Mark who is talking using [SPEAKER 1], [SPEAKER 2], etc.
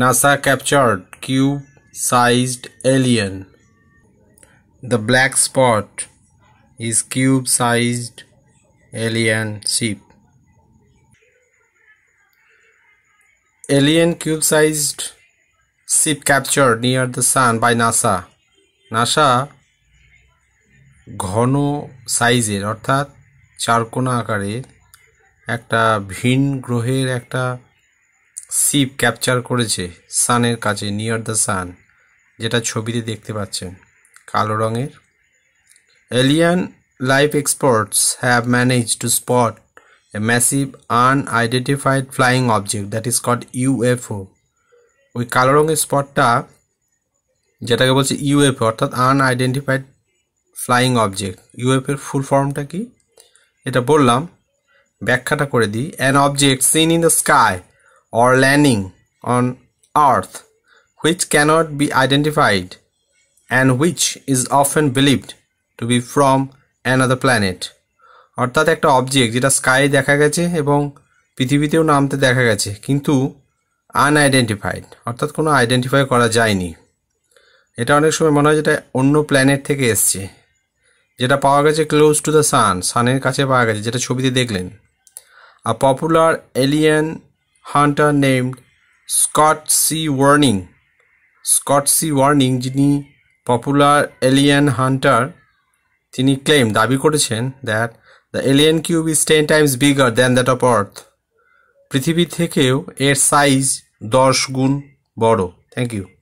[SPEAKER 1] NASA captured cube sized alien. The black spot is cube sized alien ship. Alien cube sized ship captured near the sun by NASA. NASA ঘন সাইজের অর্থাৎ চারকোনা আকারের একটা ভিন গ্রহের একটা শিপ ক্যাপচার করেছে সানের কাছে নিয়ার দ্য সান যেটা ছবিতে দেখতে পাচ্ছেন কালো রঙের alien life experts have manage to spot a massive unidentified flying object that is called UFO ওই কালো রঙের স্পটটা যেটাকে বলছে ইউএফও অর্থাৎ আনআইডেন্টিফাইড ফ্লাইং অবজেক্ট ইউএফের ফুল ফর্মটা কি এটা বললাম ব্যাখ্যাটা করে দিই an object seen in the sky or landing on Earth, which cannot be identified and which is often believed to be from another planet. অর্থাৎ একটা অবজেক্ট যেটা স্কাই দেখা গেছে এবং পৃথিবীতেও নামতে দেখা গেছে কিন্তু আনআইডেন্টিফাইড অর্থাৎ কোনো আইডেন্টিফাই করা যায়নি এটা অনেক সময় মনে হয় যেটা অন্য প্ল্যানেট থেকে এসছে যেটা পাওয়া গেছে ক্লোজ টু দ্য সান সানের কাছে পাওয়া গেছে যেটা ছবিতে দেখলেন a popular alien hunter named Scott C Waring Scott C Waring যিনি পপুলার এলিয়ান হান্টার তিনি ক্লেম দাবি করেছেন that the alien cube is ten times bigger than that of earth পৃথিবী থেকেও এর সাইজ দশ গুণ বড় থ্যাংক ইউ